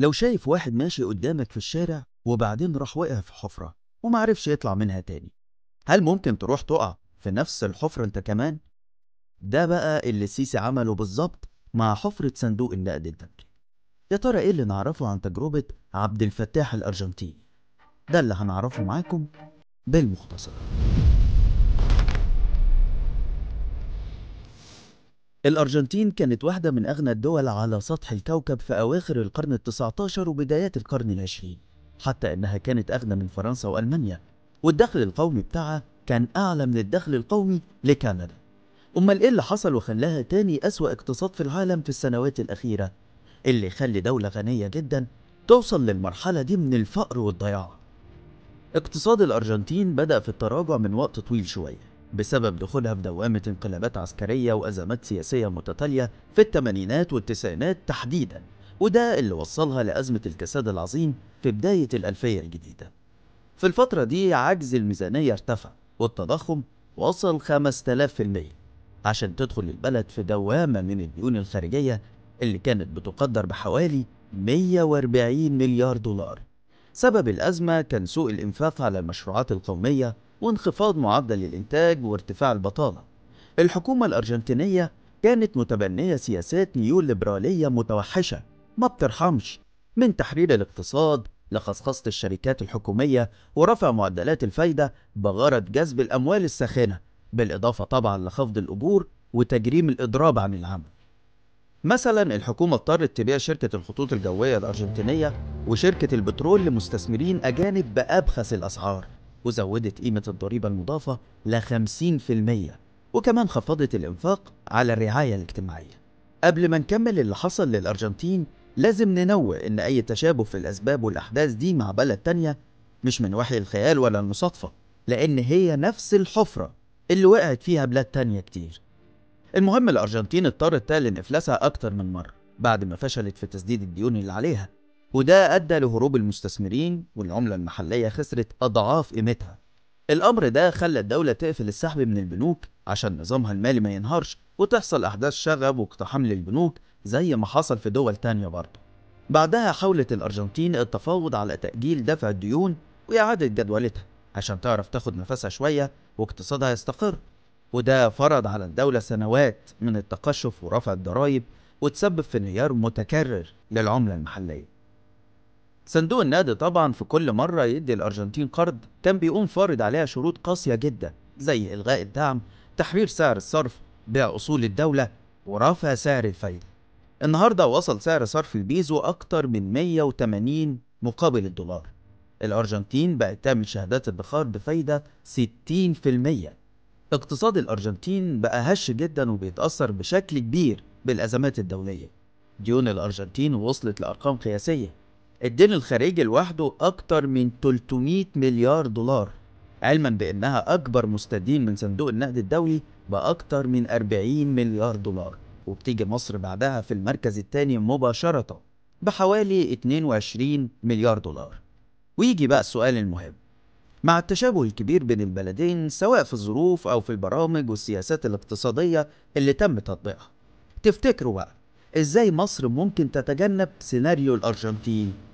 لو شايف واحد ماشي قدامك في الشارع وبعدين راح وقع في حفرة ومعرفش يطلع منها تاني هل ممكن تروح تقع في نفس الحفرة انت كمان؟ ده بقى اللي السيسي عمله بالظبط مع حفرة صندوق النقد الدولي يا ترى ايه اللي نعرفه عن تجربة عبد الفتاح الأرجنتيني؟ ده اللي هنعرفه معاكم بالمختصر الأرجنتين كانت واحدة من أغنى الدول على سطح الكوكب في أواخر القرن عشر وبدايات القرن العشرين حتى أنها كانت أغنى من فرنسا وألمانيا والدخل القومي بتاعها كان أعلى من الدخل القومي لكندا أمال إيه اللي حصل وخلاها تاني أسوأ اقتصاد في العالم في السنوات الأخيرة اللي خلي دولة غنية جدا توصل للمرحلة دي من الفقر والضياع اقتصاد الأرجنتين بدأ في التراجع من وقت طويل شوية بسبب دخولها في دوامة انقلابات عسكرية وأزمات سياسية متتالية في الثمانينات والتسعينات تحديدا وده اللي وصلها لأزمة الكساد العظيم في بداية الألفية الجديدة في الفترة دي عجز الميزانية ارتفع والتضخم وصل 5000% عشان تدخل البلد في دوامة من الديون الخارجية اللي كانت بتقدر بحوالي 140 مليار دولار سبب الأزمة كان سوء الإنفاق على المشروعات القومية وانخفاض معدل الإنتاج وارتفاع البطالة الحكومة الأرجنتينية كانت متبنية سياسات نيوليبرالية متوحشة ما بترحمش من تحرير الاقتصاد لخصخصة الشركات الحكومية ورفع معدلات الفايدة بغرض جذب الأموال الساخنة بالإضافة طبعا لخفض الأجور وتجريم الإضراب عن العمل مثلا الحكومة اضطرت تبيع شركة الخطوط الجوية الأرجنتينية وشركة البترول لمستثمرين أجانب بأبخس الأسعار وزودت قيمة الضريبة المضافة ل 50% وكمان خفضت الإنفاق على الرعاية الاجتماعية قبل ما نكمل اللي حصل للأرجنتين لازم ننوه إن أي تشابه في الأسباب والأحداث دي مع بلد تانية مش من وحي الخيال ولا المصادفة لأن هي نفس الحفرة اللي وقعت فيها بلاد تانية كتير المهم الأرجنتين اضطرت تعلن إفلاسها أكتر من مرة بعد ما فشلت في تسديد الديون اللي عليها وده أدى لهروب المستثمرين والعملة المحلية خسرت أضعاف قيمتها الأمر ده خلى الدولة تقفل السحب من البنوك عشان نظامها المالي ما ينهارش وتحصل أحداث شغب واقتحام للبنوك زي ما حصل في دول تانية برضه بعدها حاولت الأرجنتين التفاوض على تأجيل دفع الديون وإعادة جدولتها عشان تعرف تاخد نفسها شوية واقتصادها يستقر وده فرض على الدولة سنوات من التقشف ورفع الضرايب وتسبب في انهيار متكرر للعملة المحلية صندوق النقد طبعا في كل مرة يدي الأرجنتين قرض كان بيقوم فارض عليها شروط قاسية جدا زي إلغاء الدعم تحرير سعر الصرف بيع أصول الدولة ورفع سعر الفايدة النهاردة وصل سعر صرف البيزو أكتر من 180 مقابل الدولار الأرجنتين بقت تعمل شهادات ادخار بفايدة 60% اقتصاد الأرجنتين بقى هش جدا وبيتأثر بشكل كبير بالأزمات الدولية ديون الأرجنتين وصلت لأرقام قياسية الدين الخارجي لوحده أكتر من 300 مليار دولار علما بأنها أكبر مستدين من صندوق النقد الدولي بأكتر من 40 مليار دولار وبتيجي مصر بعدها في المركز الثاني مباشرة بحوالي 22 مليار دولار ويجي بقى السؤال المهم مع التشابه الكبير بين البلدين سواء في الظروف أو في البرامج والسياسات الاقتصادية اللي تم تطبيقها تفتكروا بقى إزاي مصر ممكن تتجنب سيناريو الأرجنتين